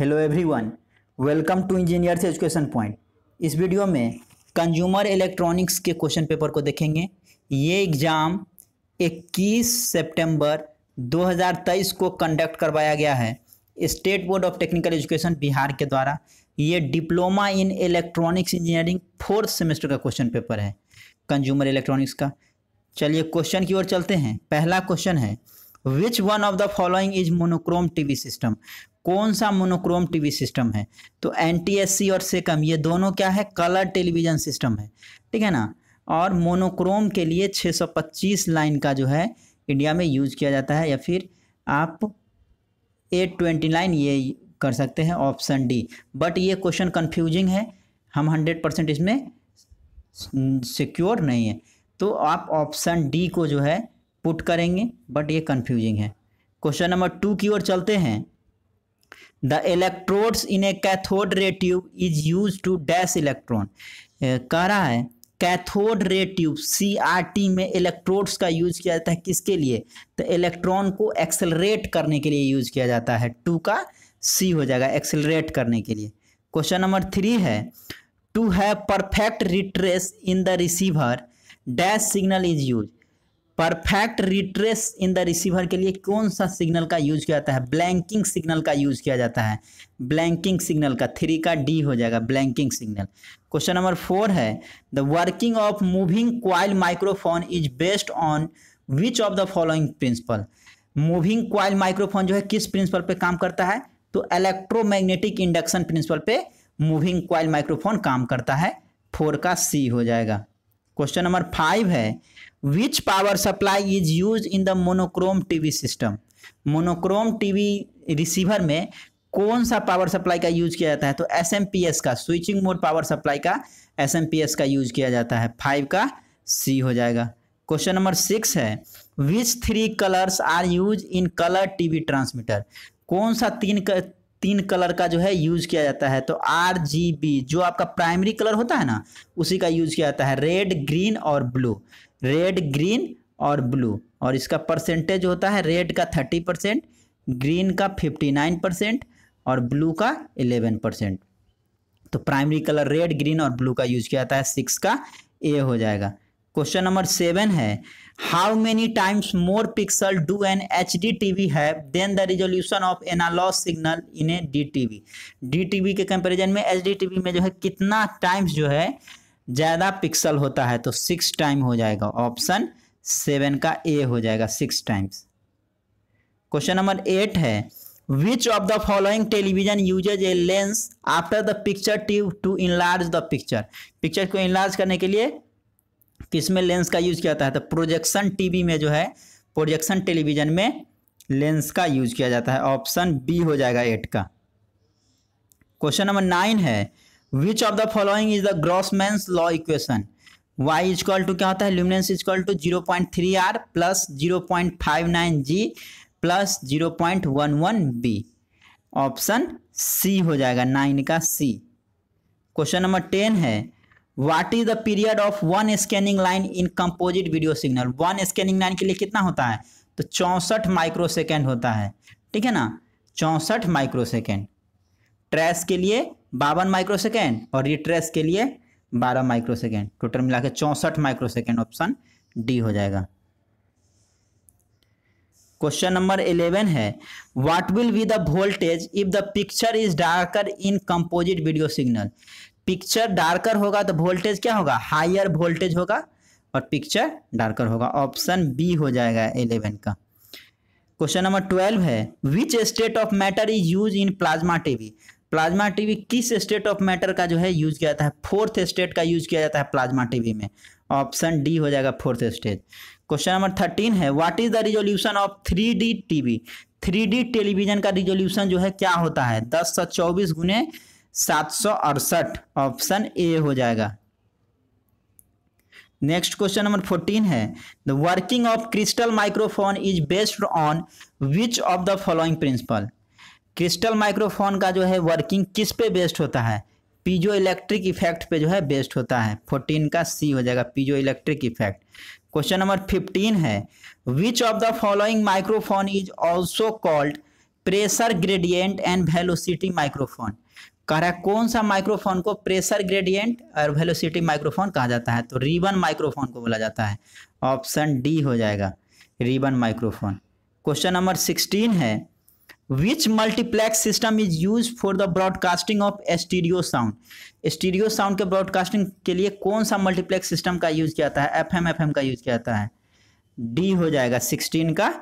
hello everyone welcome to engineers education point इस video में consumer electronics के question paper को देखेंगे ये एग्ज़ाम 21 सितंबर 2023 को कंडक्ट करवाया गया है state board of technical education Bihar के द्वारा ये diploma in electronics engineering fourth semester का क्वेश्चन पेपर है कंज्यूमर इलेक्ट्रॉनिक्स का चलिए क्वेश्चन की ओर चलते हैं पहला क्वेश्चन है which one of the following is monochrome TV system कौन सा मोनोक्रोम टीवी सिस्टम है तो एन और सेकम ये दोनों क्या है कलर टेलीविजन सिस्टम है ठीक है ना और मोनोक्रोम के लिए 625 लाइन का जो है इंडिया में यूज किया जाता है या फिर आप नाइन ये कर सकते हैं ऑप्शन डी बट ये क्वेश्चन कंफ्यूजिंग है हम 100 परसेंट इसमें सिक्योर नहीं है तो आप ऑप्शन डी को जो है पुट करेंगे बट ये कन्फ्यूजिंग है क्वेश्चन नंबर टू की ओर चलते हैं the electrodes in a cathode ray tube is use to dash electron कह रहा है cathode ray tube C R T में इलेक्ट्रोड्स का यूज किया जाता है किसके लिए तो इलेक्ट्रॉन को एक्सेलरेट करने के लिए यूज किया जाता है टू का सी हो जाएगा एक्सेलरेट करने के लिए क्वेश्चन नंबर थ्री है to have perfect retrace in the receiver dash signal is use perfect retrace in the receiver के लिए कौन सा सिग्नल का यूज किया जाता है ब्लैंकिंग सिग्नल का यूज किया जाता है ब्लैंकिंग सिग्नल का थ्री का डी हो जाएगा blanking signal question number four है the working of moving coil microphone is based on which of the following principle moving coil microphone जो है किस प्रिंसिपल पे काम करता है तो इलेक्ट्रोमैग्नेटिक इंडक्शन प्रिंसिपल पे मूविंग क्वाइल माइक्रोफोन काम करता है फोर का सी हो जाएगा क्वेश्चन नंबर फाइव है supply is use in the monochrome T we system monochrome T V receiver में कौन सा पावर सप्लाई का यूज किया जाता है तो एस का स्विचिंग मोड पावर सप्लाई का एस का यूज किया जाता है फाइव का सी हो जाएगा क्वेश्चन नंबर सिक्स है which three colours are use in colour TV transmitter कौन सा तीन कर, तीन कलर का जो है यूज किया जाता है तो आर जी बी जो आपका प्राइमरी कलर होता है ना उसी का यूज किया जाता है रेड ग्रीन और ब्लू रेड ग्रीन और ब्लू और इसका परसेंटेज होता है रेड का थर्टी परसेंट ग्रीन का फिफ्टी नाइन परसेंट और ब्लू का इलेवन परसेंट तो प्राइमरी कलर रेड ग्रीन और ब्लू का यूज किया जाता है सिक्स का ए हो जाएगा क्वेश्चन नंबर सेवन है how many times more pixel do an H D T V have than the resolution of analog signal in a D T V D T V के comparison में H D T V में जो है कितना times जो है ज़्यादा pixel होता है तो सिक्स टाइम हो जाएगा ऑप्शन सेवन का ए हो जाएगा six times question number eight है which of the following television uses a lens after the picture tube to enlarge the picture picture को इनलार्ज करने के लिए किस में लेंस का यूज किया जाता है तो प्रोजेक्शन टीवी में जो है प्रोजेक्शन टेलीविजन में लेंस का यूज किया जाता है ऑप्शन बी हो जाएगा एट का क्वेश्चन नंबर नाइन है which of the following is the Grassmann's law equation y is equal to क्या होता है luminance is equal to zero point three R plus zero point five nine G plus zero point one one B option C हो जाएगा nine का C question number ten है what is the period of one scanning line in composite video signal one scanning line के लिए कितना होता है तो चौंसठ माइक्रोसेकेंड होता है ठीक है ना चौंसठ माइक्रोसेकेंड ट्रेस के लिए बावन माइक्रोसेकेंड और रिट्रेस के लिए बारह माइक्रोसेकेंड टोटल मिला के चौंसठ माइक्रोसेकेंड ऑप्शन डी हो जाएगा क्वेश्चन नंबर इलेवन है what will be the voltage if the picture is darker in composite video signal picture darker होगा तो वोल्टेज क्या होगा हायर वोल्टेज होगा और पिक्चर डार्कर होगा ऑप्शन बी हो जाएगा इलेवन का क्वेश्चन नंबर ट्वेल्व है which state of matter is use in plasma TV plasma TV किस स्टेट ऑफ मैटर का जो है यूज किया जाता है फोर्थ स्टेट का यूज किया जाता है प्लाज्मा टीवी में ऑप्शन डी हो जाएगा fourth stage question number thirteen है what is the resolution of three D TV three D television का रिजोल्यूशन जो है क्या होता है दस सौ चौबीस गुने सात सौ अड़सठ ऑप्शन ए हो जाएगा नेक्स्ट क्वेश्चन नंबर फोर्टीन है the working of crystal microphone is based on which of the following principle crystal microphone का जो है वर्किंग किस पे बेस्ड होता है पीजो इलेक्ट्रिक इफेक्ट पे जो है बेस्ड होता है फोर्टीन का सी हो जाएगा piezo electric effect question number fifteen है which of the following microphone is also called pressure gradient and velocity microphone कह रहा है कौन सा माइक्रोफोन को प्रेशर ग्रेडियंट और वेलोसिटी माइक्रोफोन कहा जाता है तो रिबन माइक्रोफोन को बोला जाता है ऑप्शन डी हो जाएगा ribbon microphone question number sixteen है which multiplex system is used for the broadcasting of stereo sound stereo sound के ब्रॉडकास्टिंग के लिए कौन सा मल्टीप्लेक्स सिस्टम का यूज किया जाता है एफ एम एफ एम का यूज किया जाता है डी हो जाएगा सिक्सटीन का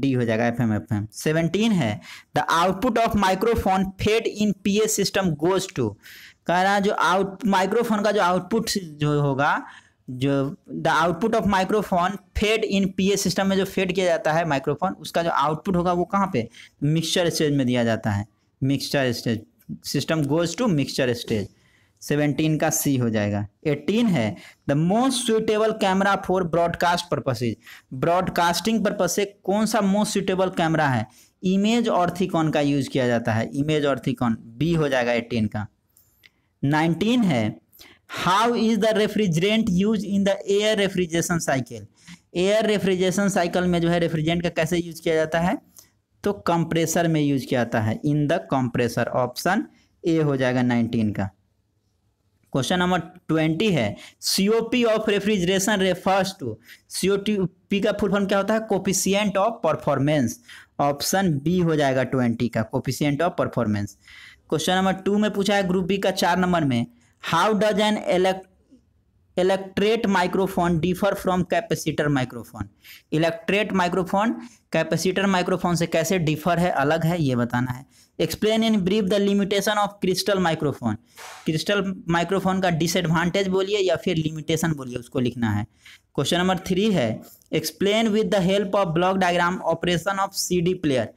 डी हो जाएगा F M F M seventeen है the output of microphone fed in P A system goes to कह रहा है जो आउट माइक्रोफोन का जो आउटपुट जो होगा जो the output of microphone fed in PA system में जो फेड किया जाता है माइक्रोफोन उसका जो आउटपुट होगा वो कहाँ पे मिक्सचर स्टेज में दिया जाता है mixture stage system goes to mixture stage seventeen का सी हो जाएगा एटीन है the most suitable camera for broadcast purposes broadcasting purpose से कौन सा मोस्ट सुइटेबल कैमरा है इमेज और ऑर्थिकॉन का यूज किया जाता है इमेज और ऑर्थिकॉन बी हो जाएगा एटीन का नाइनटीन है how is the refrigerant use in the air refrigeration cycle air refrigeration cycle में जो है रेफ्रिजरेंट का कैसे यूज किया जाता है तो कंप्रेसर में यूज किया जाता है in the compressor option A हो जाएगा नाइनटीन का क्वेश्चन नंबर ट्वेंटी है COP of refrigeration refers to CO P का फुल फॉर्म क्या होता है coefficient of performance option B हो जाएगा ट्वेंटी का coefficient of performance question number two में पूछा है ग्रुप बी का चार नंबर में how does an electret microphone differ from capacitor microphone electret microphone capacitor microphone से कैसे डिफर है अलग है ये बताना है explain in brief the limitation of crystal microphone crystal microphone का डिसएडवांटेज बोलिए या फिर लिमिटेशन बोलिए उसको लिखना है क्वेश्चन नंबर थ्री है explain with the help of block diagram operation of C D player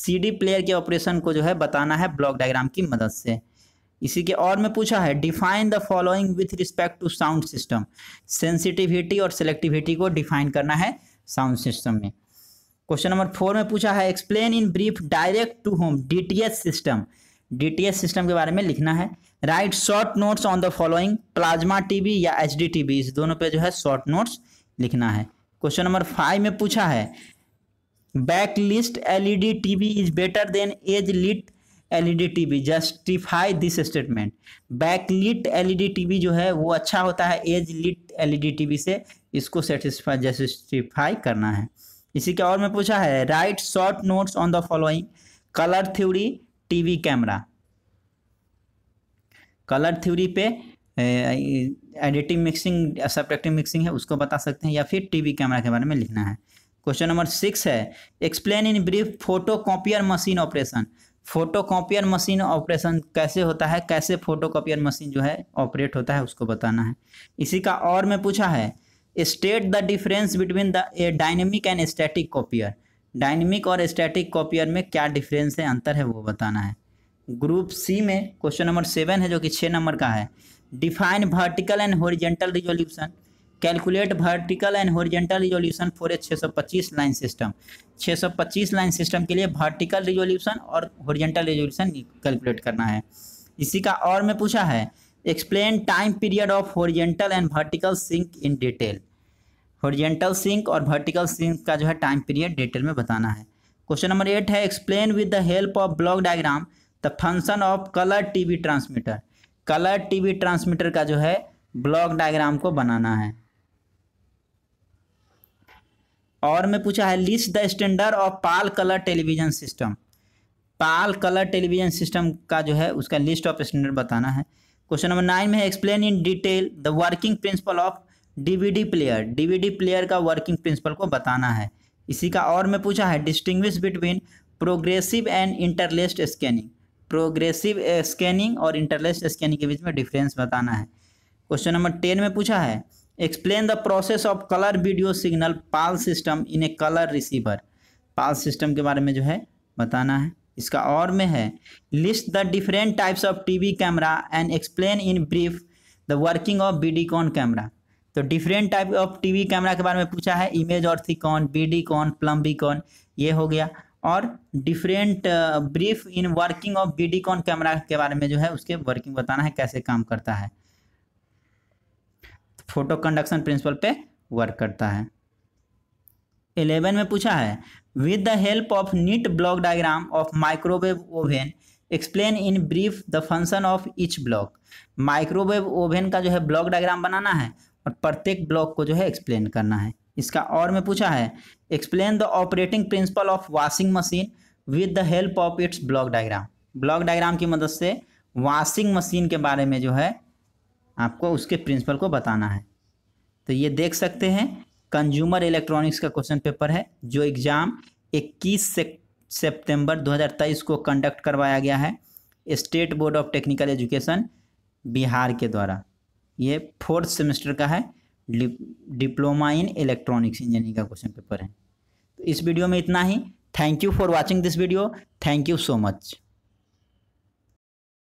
C D player के ऑपरेशन को जो है बताना है ब्लॉक डायग्राम की मदद से इसी के और में पूछा है define the following with respect to sound system sensitivity और सेलेक्टिविटी को डिफाइन करना है साउंड सिस्टम में क्वेश्चन नंबर फोर में पूछा है explain in brief direct to home DTS system DTS system के बारे में लिखना है write short notes on the following plasma TV या एच टीवी इस दोनों पे जो है शॉर्ट नोट्स लिखना है क्वेश्चन नंबर फाइव में पूछा है backlit LED TV is better than edge lit LED TV justify this statement backlit LED TV जो है वो अच्छा होता है एज लिट एलईडी टीवी से इसको सेटिस्फाई जस्टिफाई करना है इसी के और में पूछा है write short notes on the following colour theory TV camera colour theory पे एडिटिंग मिक्सिंग सब्ट्रैक्टिंग मिक्सिंग है उसको बता सकते हैं या फिर टीवी कैमरा के बारे में लिखना है क्वेश्चन नंबर सिक्स है explain in brief photo copier machine operation photo copier machine operation कैसे होता है कैसे फोटो कॉपियर मशीन जो है ऑपरेट होता है उसको बताना है इसी का और में पूछा है state the difference between the a dynamic and static copier dynamic और स्टैटिक कॉपियर में क्या डिफरेंस है अंतर है वो बताना है ग्रुप सी में क्वेश्चन नंबर सेवन है जो कि छः नंबर का है define vertical and horizontal resolution calculate vertical and horizontal resolution for a 625 line system 625 line system के लिए वर्टिकल रिजोल्यूशन और हॉरिजेंटल रिजोल्यूशन कैलकुलेट करना है इसी का और में पूछा है explain time period of horizontal and vertical sync in detail horizontal sync और वर्टिकल सिंक का जो है टाइम पीरियड डिटेल में बताना है क्वेश्चन नंबर एट है explain with the help of block diagram the function of colour TV transmitter colour TV transmitter का जो है ब्लॉक डायग्राम को बनाना है और में पूछा है list the standard of PAL colour television system PAL colour television system का जो है उसका लिस्ट ऑफ स्टैंडर्ड बताना है क्वेश्चन नंबर नाइन में explain in detail the working principle of DVD player DVD player का वर्किंग प्रिंसिपल को बताना है इसी का और eh, में पूछा है distinguish between progressive and interlaced scanning progressive scanning और इंटरलेस्ट स्कैनिंग के बीच में डिफरेंस बताना है क्वेश्चन नंबर टेन में पूछा है explain the process of colour video signal PAL system in a colour receiver PAL system के बारे में जो है बताना है इसका और में है list the different types of TV camera and explain in brief the working of vidicon camera तो different type of TV camera के बारे में पूछा है इमेज ऑर्थिकॉन बीडीकॉन प्लम्बिकॉन ये हो गया और different brief in working of vidicon camera के बारे में जो है उसके वर्किंग बताना है कैसे काम करता है फोटो कंडक्शन प्रिंसिपल पे वर्क करता है इलेवन में पूछा है with the help of neat block diagram of microwave oven explain in brief the function of each block microwave oven का जो है ब्लॉक डायग्राम बनाना है और प्रत्येक ब्लॉक को जो है एक्सप्लेन करना है इसका और में पूछा है explain the operating principle of washing machine with the help of its block diagram block diagram की मदद से वॉशिंग मशीन के बारे में जो है आपको उसके प्रिंसिपल को बताना है तो ये देख सकते हैं कंज्यूमर इलेक्ट्रॉनिक्स का क्वेश्चन पेपर है जो एग्ज़ाम 21 से सितंबर 2023 को कंडक्ट करवाया गया है state board of technical education Bihar के द्वारा ये फोर्थ सेमेस्टर का है डिप्लोमा इन इलेक्ट्रॉनिक्स इंजीनियरिंग का क्वेश्चन पेपर है तो इस वीडियो में इतना ही thank you for watching this video thank you so much